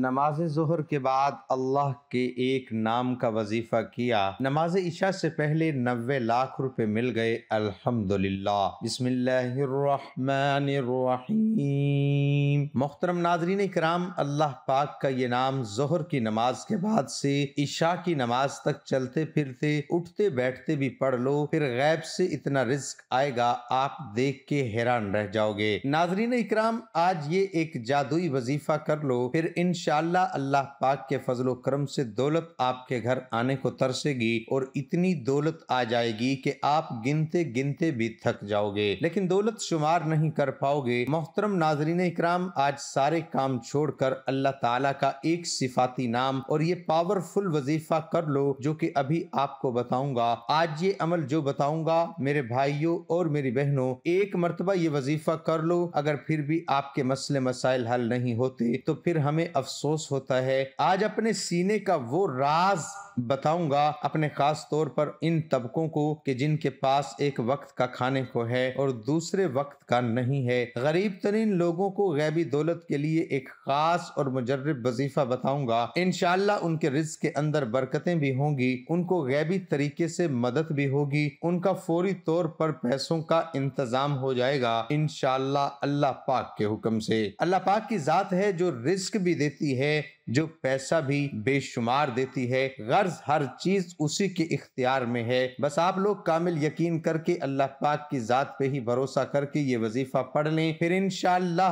नमाज जहर के बाद अल्लाह के एक नाम का वजीफ़ा किया नमाज इशा से पहले नबे लाख रुपए मिल गए अल्हम्दुलिल्लाह बिस्मिल्लाहिर्रहमानिर्रहीम मोहतरम नाजरीन कराम अल्लाह पाक का ये नाम जहर की नमाज के बाद से इशा की नमाज तक चलते फिरते उठते बैठते भी पढ़ लो फिर गैब से इतना रिस्क आएगा आप देख के हैरान रह जाओगे नाजरीन इकराम आज ये एक जादुई वजीफ़ा कर लो फिर इन अल्लाह पाक के फजल करम से दौलत आपके घर आने को तरसेगी और इतनी दौलत आ जाएगी कि आप गिनते गिनते भी थक जाओगे लेकिन दौलत शुमार नहीं कर पाओगे मोहतरम नाजरीन इक्राम आज सारे काम छोड़कर अल्लाह ताला का एक सिफाती नाम और ये पावरफुल वजीफा कर लो जो कि अभी आपको बताऊंगा आज ये अमल जो बताऊंगा मेरे भाइयों और मेरी बहनों एक मरतबा ये वजीफा कर लो अगर फिर भी आपके मसले मसाइल हल नहीं होते तो फिर हमें अफसर अफसोस होता है आज अपने सीने का वो राज बताऊंगा अपने खास तौर पर इन तबकों को कि जिनके पास एक वक्त का खाने को है और दूसरे वक्त का नहीं है गरीब तरीन लोगों को गैबी दौलत के लिए एक खास और मुजरब वजीफा बताऊंगा इनशाला उनके रिज के अंदर बरकतें भी होंगी उनको गैबी तरीके से मदद भी होगी उनका फौरी तौर पर पैसों का इंतजाम हो जाएगा इनशाला अल्लाह पाक के हुक्म से अल्लाह पाक की जात है जो रिस्क भी देती देती है जो पैसा भी बेशुमार देती है गर्ज हर चीज उसी के इख्तियार में है बस आप लोग कामिल यकीन करके अल्लाह पाक की जात पे ही भरोसा करके ये वजीफा पढ़ लें फिर इनशाला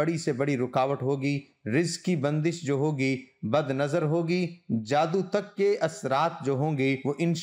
बड़ी से बड़ी रुकावट होगी रिज की बंदिश जो होगी बद नज़र होगी जादू तक के असरात जो होंगे वो इन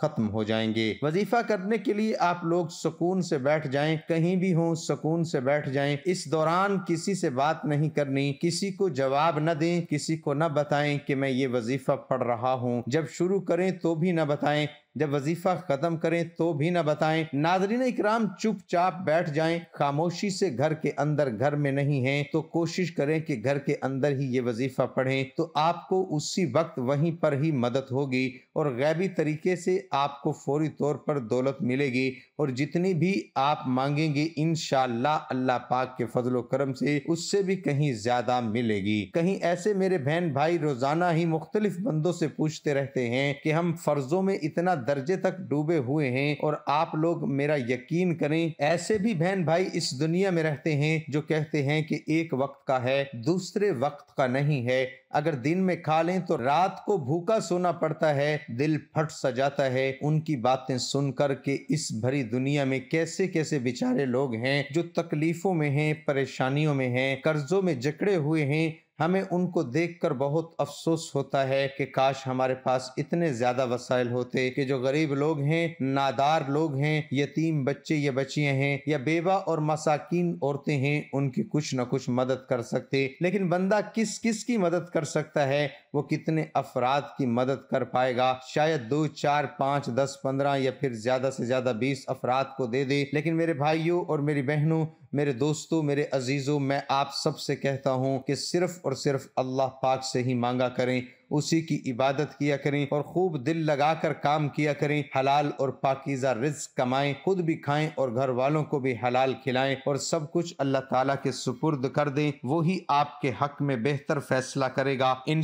ख़त्म हो जाएंगे वजीफा करने के लिए आप लोग सुकून से बैठ जाएं कहीं भी हो सुकून से बैठ जाएं इस दौरान किसी से बात नहीं करनी किसी को जवाब न दें किसी को न बताएं कि मैं ये वजीफा पढ़ रहा हूँ जब शुरू करें तो भी न बताएं जब वजीफा खत्म करें तो भी न बताएं नादरीन इकराम चुपचाप बैठ जाएं खामोशी से घर के अंदर घर में नहीं है तो कोशिश करें कि घर के अंदर ही ये वजीफा पढ़ें तो आपको उसी वक्त वहीं पर ही मदद होगी और गैबी तरीके से आपको फौरी तौर पर दौलत मिलेगी और जितनी भी आप मांगेंगे इन अल्लाह पाक के फजल करम से उससे भी कहीं ज्यादा मिलेगी कहीं ऐसे मेरे बहन भाई रोजाना ही मुख्तलिफ बंदों से पूछते रहते हैं कि हम फर्जों में इतना दर्जे तक डूबे हुए हैं और आप लोग मेरा यकीन करें ऐसे भी बहन भाई इस दुनिया में रहते हैं जो कहते हैं कि एक वक्त का है दूसरे वक्त का नहीं है अगर दिन में खा लें तो रात को भूखा सोना पड़ता है दिल फट सा जाता है उनकी बातें सुनकर के इस भरी दुनिया में कैसे कैसे बेचारे लोग हैं जो तकलीफों में हैं परेशानियों में हैं कर्जों में जकड़े हुए हैं हमें उनको देखकर बहुत अफसोस होता है कि काश हमारे पास इतने ज़्यादा वसाइल होते कि जो गरीब लोग हैं नादार लोग हैं यतीम बच्चे या बच्चियां हैं या बेवा और मसाकिन औरतें हैं उनकी कुछ न कुछ मदद कर सकते लेकिन बंदा किस किस की मदद कर सकता है वो कितने अफराद की मदद कर पाएगा शायद दो चार पाँच दस पंद्रह या फिर ज़्यादा से ज़्यादा बीस अफराद को दे दे लेकिन मेरे भाइयों और मेरी बहनों मेरे दोस्तों मेरे अजीज़ों मैं आप सबसे कहता हूँ कि सिर्फ़ और सिर्फ अल्लाह पाक से ही मांगा करें उसी की इबादत किया करें और खूब दिल लगा कर काम किया करें हलाल और पाकिजा रिस्क कमाएं खुद भी खाएं और घर वालों को भी हलाल खिलाएं और सब कुछ अल्लाह ताला के सुपुर्द कर दें वही आपके हक में बेहतर फैसला करेगा इन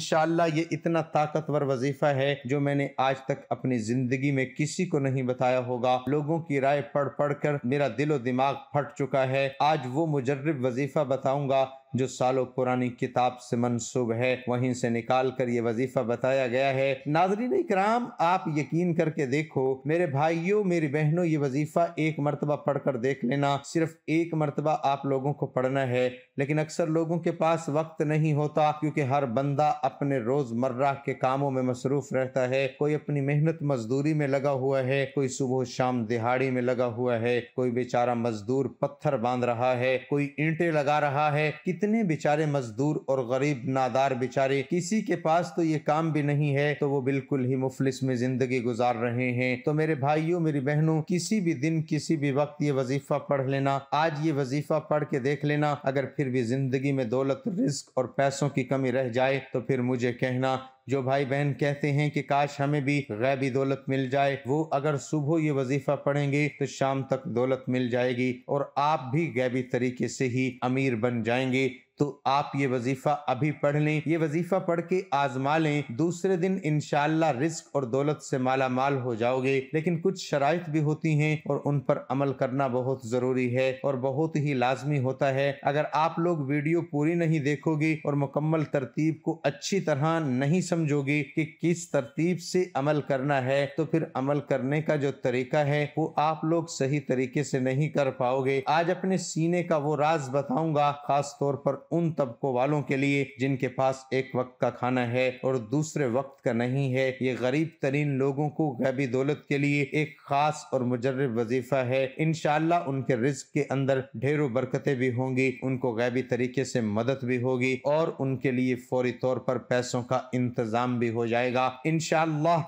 ये इतना ताकतवर वजीफा है जो मैंने आज तक अपनी जिंदगी में किसी को नहीं बताया होगा लोगों की राय पढ़ पढ़ कर मेरा दिलो दिमाग फट चुका है आज वो मुजर्रब वजीफा बताऊंगा जो सालों पुरानी किताब से मनसूब है वहीं से निकाल कर ये वजीफा बताया गया है नाजरीन कराम आप यकीन करके देखो मेरे भाइयों मेरी बहनों ये वजीफा एक मरतबा पढ़ कर देख लेना सिर्फ एक मरतबा आप लोगों को पढ़ना है लेकिन अक्सर लोगों के पास वक्त नहीं होता क्योंकि हर बंदा अपने रोजमर्रा के कामों में मसरूफ रहता है कोई अपनी मेहनत मजदूरी में लगा हुआ है कोई सुबह शाम दिहाड़ी में लगा हुआ है कोई बेचारा मजदूर पत्थर बांध रहा है कोई ईंटे लगा रहा है कितने कितने बेचारे मजदूर और गरीब नादार बेचारे किसी के पास तो ये काम भी नहीं है तो वो बिल्कुल ही मुफलिस में जिंदगी गुजार रहे हैं तो मेरे भाइयों मेरी बहनों किसी भी दिन किसी भी वक्त ये वजीफा पढ़ लेना आज ये वजीफा पढ़ के देख लेना अगर फिर भी जिंदगी में दौलत रिस्क और पैसों की कमी रह जाए तो फिर मुझे कहना जो भाई बहन कहते हैं कि काश हमें भी गैबी दौलत मिल जाए वो अगर सुबह ये वजीफा पढ़ेंगे तो शाम तक दौलत मिल जाएगी और आप भी गैबी तरीके से ही अमीर बन जाएंगे तो आप ये वजीफा अभी पढ़ लें ये वजीफा पढ़ के आजमा लें दूसरे दिन इनशाला रिस्क और दौलत से माला माल हो जाओगे लेकिन कुछ शराइ भी होती हैं और उन पर अमल करना बहुत जरूरी है और बहुत ही लाजमी होता है अगर आप लोग वीडियो पूरी नहीं देखोगे और मुकम्मल तरतीब को अच्छी तरह नहीं समझोगे कि किस तरतीब से अमल करना है तो फिर अमल करने का जो तरीका है वो आप लोग सही तरीके से नहीं कर पाओगे आज अपने सीने का वो राज बताऊंगा खास तौर पर उन तबकों वालों के लिए जिनके पास एक वक्त का खाना है और दूसरे वक्त का नहीं है ये गरीब तरीन लोगों को गैबी दौलत के लिए एक खास और मुजरब वजीफा है इन उनके रिस्क के अंदर ढेरों बरकतें भी होंगी उनको गैबी तरीके से मदद भी होगी और उनके लिए फौरी तौर पर पैसों का इंतजाम भी हो जाएगा इन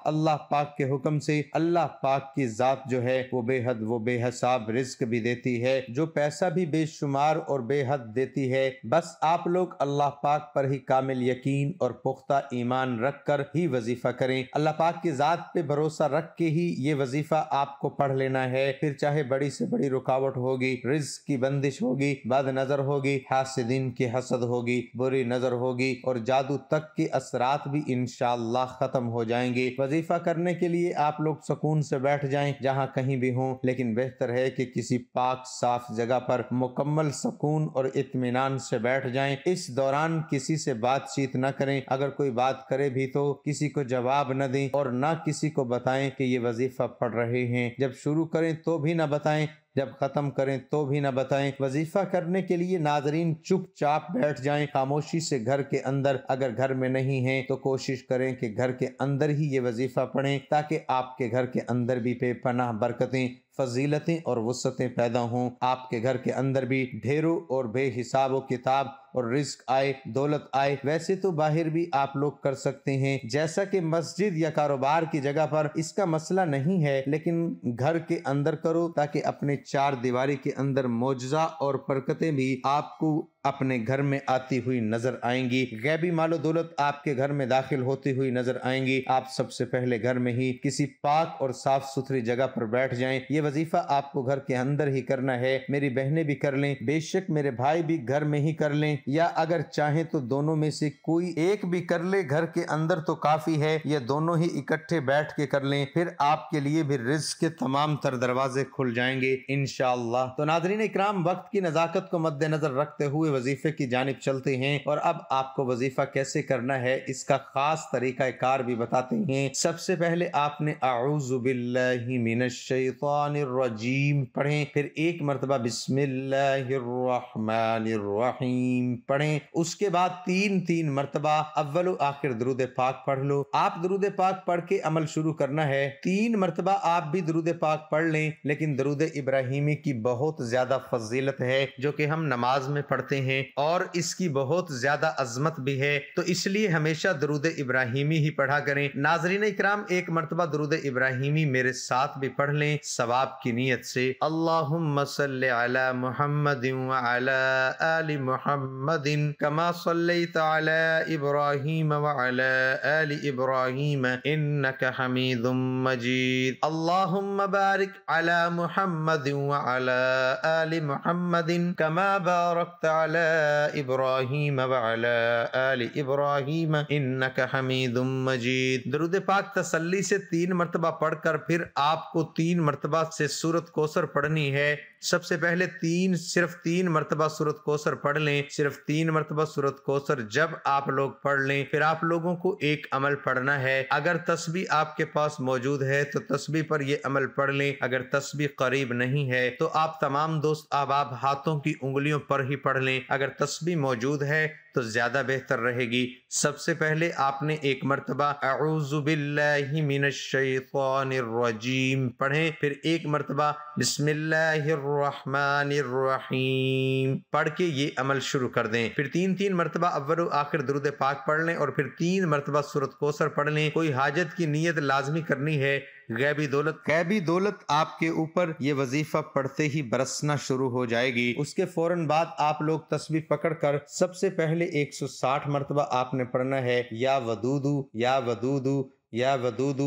अल्लाह पाक के हुक्म से अल्लाह पाक की जात जो है वो बेहद वो बेहसाब रिस्क भी देती है जो पैसा भी बेशुमार और बेहद देती है बस बस आप लोग अल्लाह पाक पर ही कामिल यकीन और पुख्ता ईमान रख कर ही वजीफा करें अल्लाह पाक की ज़ात पे भरोसा रख के ही ये वजीफा आपको पढ़ लेना है फिर चाहे बड़ी से बड़ी रुकावट होगी रिज की बंदिश होगी बद नजर होगी हासिदीन की हसद होगी बुरी नजर होगी और जादू तक के असरात भी इनशाला खत्म हो जाएंगे वजीफा करने के लिए आप लोग सुकून से बैठ जाएं जहां कहीं भी हों लेकिन बेहतर है कि किसी पाक साफ जगह पर मुकम्मल सुकून और इतमान से बैठ बैठ जाएं इस दौरान किसी से बातचीत न करें अगर कोई बात करे भी तो किसी को जवाब न दें और न किसी को बताएं कि ये वजीफा पढ़ रहे हैं जब शुरू करें तो भी न बताएं जब ख़त्म करें तो भी न बताएं वजीफ़ा करने के लिए नाजरीन चुपचाप बैठ जाएं खामोशी से घर के अंदर अगर घर में नहीं है तो कोशिश करें कि घर के अंदर ही ये वजीफ़ा पढ़ें ताकि आपके घर के अंदर भी बेपनाह बरकतें फजीलतें और वसतें पैदा हों आपके घर के अंदर भी ढेरों और बेहिसाब किताब और रिस्क आए दौलत आए वैसे तो बाहर भी आप लोग कर सकते हैं जैसा कि मस्जिद या कारोबार की जगह पर इसका मसला नहीं है लेकिन घर के अंदर करो ताकि अपने चार दीवारी के अंदर मुआवजा और बरकतें भी आपको अपने घर में आती हुई नजर आएंगी गैबी मालो दौलत आपके घर में दाखिल होती हुई नजर आएंगी आप सबसे पहले घर में ही किसी पाक और साफ सुथरी जगह पर बैठ जाएं ये वजीफा आपको घर के अंदर ही करना है मेरी बहनें भी कर लें बेशक मेरे भाई भी घर में ही कर लें या अगर चाहे तो दोनों में से कोई एक भी कर ले घर के अंदर तो काफी है या दोनों ही इकट्ठे बैठ के कर लें फिर आपके लिए भी रिज के तमाम तर दरवाजे खुल जाएंगे इनशाला तो नाजरीन इक्राम वक्त की नजाकत को मद्देनजर रखते हुए वजीफे की जानब चलते हैं और अब आपको वजीफा कैसे करना है इसका खास तरीका कार भी बताते हैं सबसे पहले आपने आउजुबिल्लाजीम पढ़े फिर एक मरतबा बिस्मिल्लाम पढ़े उसके बाद तीन तीन मरतबा अव्वल आखिर दरुद पाक पढ़ लो आप दरुद पाक पढ़ के अमल शुरू करना है तीन मरतबा आप भी दरुद पाक पढ़ लें लेकिन दरुद इब्राहिमी की बहुत ज्यादा फजीलत है जो कि हम नमाज में पढ़ते हैं हैं और इसकी बहुत ज्यादा अजमत भी है तो इसलिए हमेशा दरुद इब्राहिमी ही पढ़ा करें नाजरीन इक्राम एक मरतबा दरुद इब्राहिमी मेरे साथ भी पढ़ लें सवाब की नीयत से अल्लाह मोहम्मद मोहम्मद कमा इब्राहिम इब्राहिम على इब्राहिम आल इब्राहिम इन्नक हमीदुम मजीद दरुद पाक तसल्ली से तीन मरतबा पढ़कर फिर आपको तीन मरतबा से सूरत कोसर पढ़नी है सबसे पहले तीन सिर्फ तीन मरतबा सूरत कोसर पढ़ लें सिर्फ तीन मरतबा सूरत कोसर जब आप लोग पढ़ लें फिर आप लोगों को एक अमल पढ़ना है अगर तस्बी आपके पास मौजूद है तो तस्बी पर यह अमल पढ़ लें अगर तस्बी करीब नहीं है तो आप तमाम दोस्त अब आप हाथों की उंगलियों पर ही पढ़ लें अगर तस्बी मौजूद है तो ज़्यादा बेहतर रहेगी सबसे पहले आपने एक मरतबा अरुज़बिल्लिमिनशैफ़ानरजीम पढ़े फिर एक मरतबा बिस्मिल्लाहिर्रहमानिर्रहीम पढ़ के ये अमल शुरू कर दें फिर तीन तीन मरतबा अव्वल आखिर दुरुद पाक पढ़ लें और फिर तीन मरतबा सूरत कोसर पढ़ लें कोई हाजत की नीयत लाजमी करनी है गैबी दौलत गैबी दौलत आपके ऊपर ये वजीफा पढ़ते ही बरसना शुरू हो जाएगी उसके फौरन बाद आप लोग तस्वीर पकड़ कर सबसे पहले पहले 160 मरतबा आपने पढ़ना है या वदूदू या वदूदू या वदूदू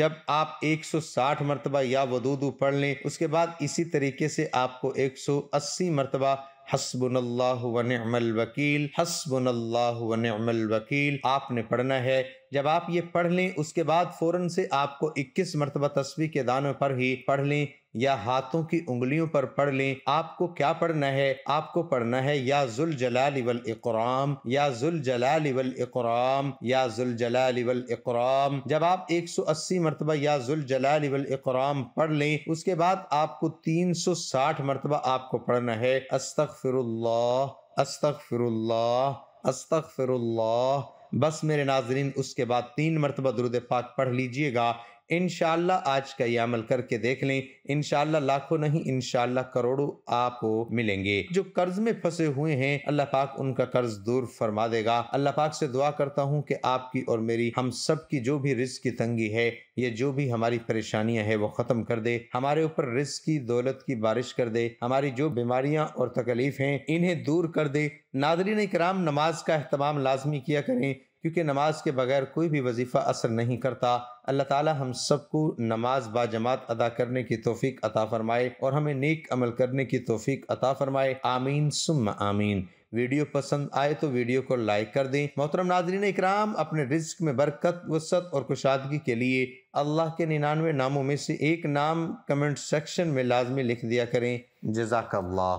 जब आप 160 मरतबा या वदूदू पढ़ लें उसके बाद इसी तरीके से आपको 180 मरतबा हसबुल्ला वनमल वकील हसबुल्ला वनमल वकील आपने पढ़ना है जब आप ये पढ़ लें उसके बाद फ़ौरन से आपको 21 मरतबा तस्वीर के दानों पर ही पढ़ लें या हाथों की उंगलियों पर पढ़ लें आपको क्या पढ़ना है आपको पढ़ना है या जुल जलाल इवल इकराम या जुल जलाल इवल इकराम या जुल जलाल इवल इकराम जब आप 180 मरतबा या जुल जलाल इवल इकराम पढ़ लें उसके बाद आपको 360 मरतबा आपको पढ़ना है फिर फिर अस्तक फिर बस मेरे नाजरीन उसके बाद तीन मरतबा दुरुद पाक पढ़ लीजिएगा इन आज का ये अमल करके देख लें इन लाखों नहीं इन करोड़ों आपको मिलेंगे जो कर्ज में फंसे हुए हैं अल्लाह पाक उनका कर्ज दूर फरमा देगा अल्लाह पाक से दुआ करता हूँ कि आपकी और मेरी हम सब की जो भी रिस्क की तंगी है ये जो भी हमारी परेशानियां है वो ख़त्म कर दे हमारे ऊपर रिस्क की दौलत की बारिश कर दे हमारी जो बीमारियां और तकलीफ हैं इन्हें दूर कर दे नादरी ने कराम नमाज का अहतमाम लाजमी किया करें क्योंकि नमाज के बगैर कोई भी वजीफ़ा असर नहीं करता अल्लाह ताला हम सबको नमाज बाजमात अदा करने की तोफ़ी अता फ़रमाए और हमें नेक अमल करने की तोफ़ी अता फ़रमाए आमीन सुम आमीन वीडियो पसंद आए तो वीडियो को लाइक कर दें मोहतरम नाजरीन इकराम अपने रिज्क में बरकत वसत और कुशादगी के लिए अल्लाह के निन्यानवे नामों में से एक नाम कमेंट सेक्शन में लाजमी लिख दिया करें जजाकल्ला